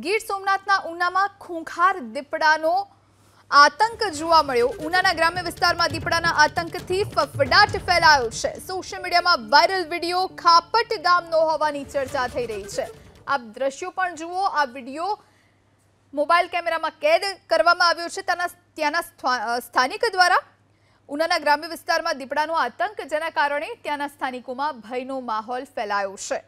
ગીર સોમનાથના ઉનામા ખૂંખાર દીપડાનો આતંક જોવા મળ્યો ઉનાના ગ્રામ્ય વિસ્તારમાં દીપડાના આતંકથી પફડટ ફેલાયો છે સોશિયલ મીડિયામાં વાયરલ વિડિયો ખાપટ ગામનો હોવાની ચર્ચા થઈ રહી છે આપ દ્રશ્યો પણ જુઓ આ વિડિયો મોબાઈલ કેમેરામાં કેદ કરવામાં આવ્યો છે તેના સ્થાનિક દ્વારા ઉનાના ગ્રામ્ય વિસ્તારમાં દીપડાનો આતંક જેના કારણે ત્યાંના સ્થાનિકોમાં ભયનો માહોલ ફેલાયો છે